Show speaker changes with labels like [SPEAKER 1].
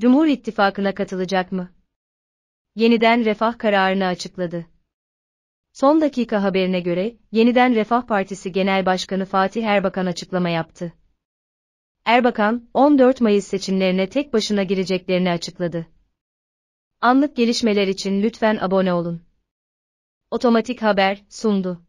[SPEAKER 1] Cumhur İttifakı'na katılacak mı? Yeniden Refah kararını açıkladı. Son dakika haberine göre, Yeniden Refah Partisi Genel Başkanı Fatih Erbakan açıklama yaptı. Erbakan, 14 Mayıs seçimlerine tek başına gireceklerini açıkladı. Anlık gelişmeler için lütfen abone olun.
[SPEAKER 2] Otomatik Haber sundu.